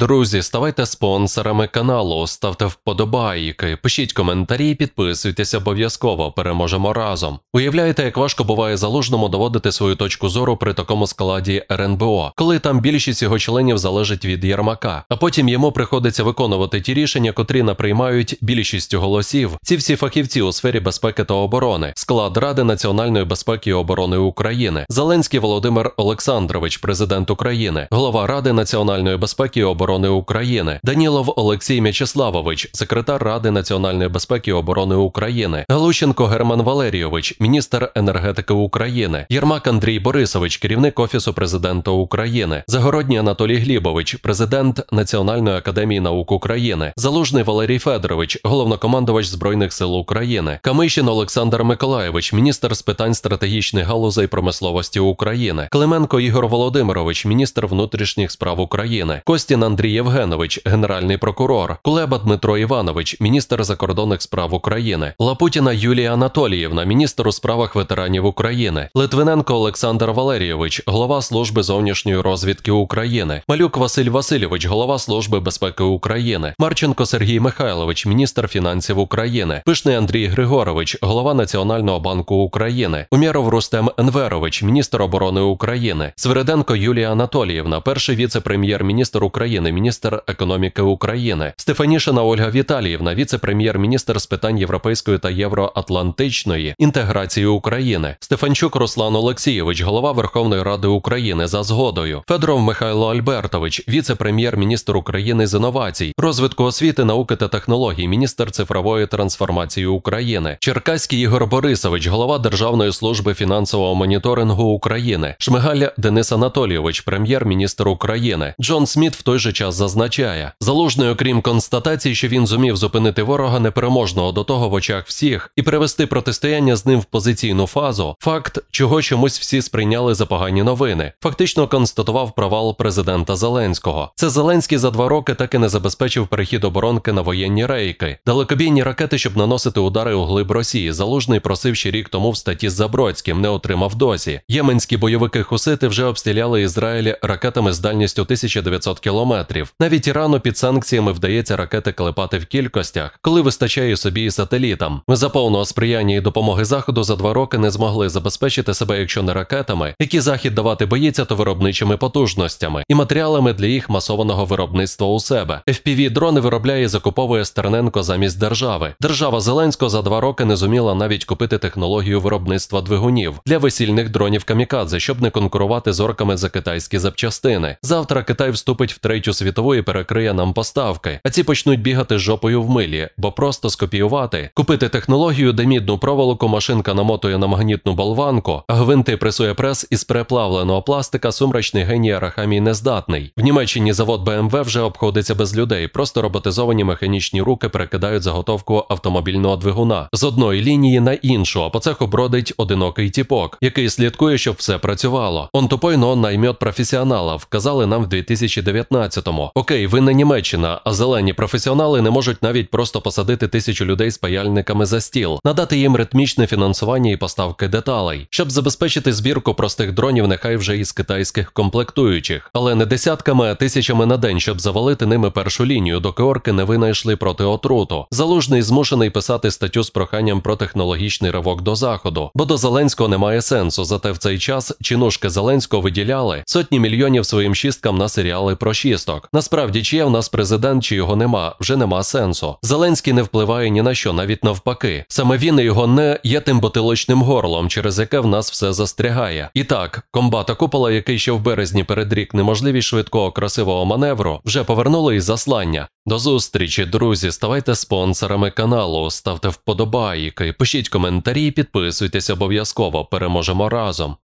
Друзі, ставайте спонсорами каналу, ставте вподобайки, пишіть коментарі, підписуйтесь обов'язково, переможемо разом. Уявляєте, як важко буває залужному доводити свою точку зору при такому складі РНБО, коли там більшість його членів залежить від Єрмака, а потім йому приходиться виконувати ті рішення, котрі наприймають більшістю голосів. Ці всі фахівці у сфері безпеки та оборони, склад Ради національної безпеки і оборони України, Зеленський Володимир Олександрович, президент України, голова Ради національної безпеки і оборони оборони України, Данілов Олексій М'ячеславович, секретар Ради національної безпеки і оборони України, Галущенко Герман Валерійович, міністр енергетики України, Єрмак Андрій Борисович, керівник офісу президента України, Загородній Анатолій Глібович, президент Національної академії наук України, Залужний Валерій Федорович, головнокомандувач збройних сил України, Камишин Олександр Миколаєвич, міністр з питань стратегічних галузей промисловості України, Клименко Ігор Володимирович, міністр внутрішніх справ України, Костін Андрій. Андрій Євгенович, генеральний прокурор, Кулеба Дмитро Іванович, міністр закордонних справ України, Лапутіна Юлія Анатоліївна, міністр у справах ветеранів України, Литвиненко Олександр Валерійович, голова служби зовнішньої розвідки України, Малюк Василь Васильович, голова служби безпеки України, Марченко Сергій Михайлович, міністр фінансів України, Пишний Андрій Григорович, голова Національного банку України, Умєров Рустем Енверович, міністр оборони України, Свириденко Юлія Анатоліївна, перший віце-прем'єр-міністр України. України, міністр економіки України, Стефанішина Ольга Віталіївна, віце-прем'єр-міністр з питань європейської та євроатлантичної інтеграції України, Стефанчук Руслан Олексійович, голова Верховної Ради України, за згодою, Федоров Михайло Альбертович, віце-прем'єр-міністр України з інновацій, розвитку освіти, науки та технологій, міністр цифрової трансформації України, Черкаський Ігор Борисович, голова Державної служби фінансового моніторингу України, Шмигаль Денис Анатолійович, прем'єр-міністр України, Джон Сміт в той же час. Час зазначає, залужний, окрім констатації, що він зумів зупинити ворога непереможного до того в очах всіх і привести протистояння з ним в позиційну фазу, факт, чого чомусь всі сприйняли за погані новини, фактично констатував провал президента Зеленського. Це Зеленський за два роки так і не забезпечив перехід оборонки на воєнні рейки, далекобійні ракети, щоб наносити удари у глиб Росії. Залужний просив ще рік тому в статті з Забродським, не отримав досі. Єменські бойовики Хусити вже обстріляли Ізраїлі ракетами з дальністю 1900 км, кілометрів. Навіть Ірану під санкціями вдається ракети клепати в кількостях, коли вистачає собі і сателітам. За повного сприяння і допомоги заходу за два роки не змогли забезпечити себе, якщо не ракетами, які захід давати боїться, то виробничими потужностями і матеріалами для їх масованого виробництва у себе. fpv дрони виробляє і закуповує Стерненко замість держави. Держава Зеленського за два роки не зуміла навіть купити технологію виробництва двигунів для весільних дронів камікадзе, щоб не конкурувати з орками за китайські запчастини. Завтра Китай вступить в третю повністю світової перекриє нам поставки, а ці почнуть бігати жопою в милі, бо просто скопіювати, купити технологію, де мідну проволоку машинка намотує на магнітну болванку, а гвинти пресує прес із переплавленого пластика сумрачний геній Арахамій нездатний. В Німеччині завод BMW вже обходиться без людей, просто роботизовані механічні руки перекидають заготовку автомобільного двигуна з одної лінії на іншу, а по цеху бродить одинокий тіпок, який слідкує, щоб все працювало. Он тупойно наймет професіоналів, казали нам в 2019 тому Окей, ви не Німеччина, а зелені професіонали не можуть навіть просто посадити тисячу людей з паяльниками за стіл, надати їм ритмічне фінансування і поставки деталей, щоб забезпечити збірку простих дронів, нехай вже із китайських комплектуючих, але не десятками, а тисячами на день, щоб завалити ними першу лінію, доки орки не винайшли проти отруту. Залужний змушений писати статтю з проханням про технологічний ривок до заходу, бо до Зеленського немає сенсу. Зате в цей час чинушки Зеленського виділяли сотні мільйонів своїм шісткам на серіали про шісток відпусток. Насправді, чи є в нас президент, чи його нема, вже нема сенсу. Зеленський не впливає ні на що, навіть навпаки. Саме він і його не є тим ботилочним горлом, через яке в нас все застрягає. І так, комбата купола, який ще в березні передрік неможливість швидкого красивого маневру, вже повернули із заслання. До зустрічі, друзі. Ставайте спонсорами каналу, ставте вподобайки, пишіть коментарі, підписуйтесь обов'язково. Переможемо разом.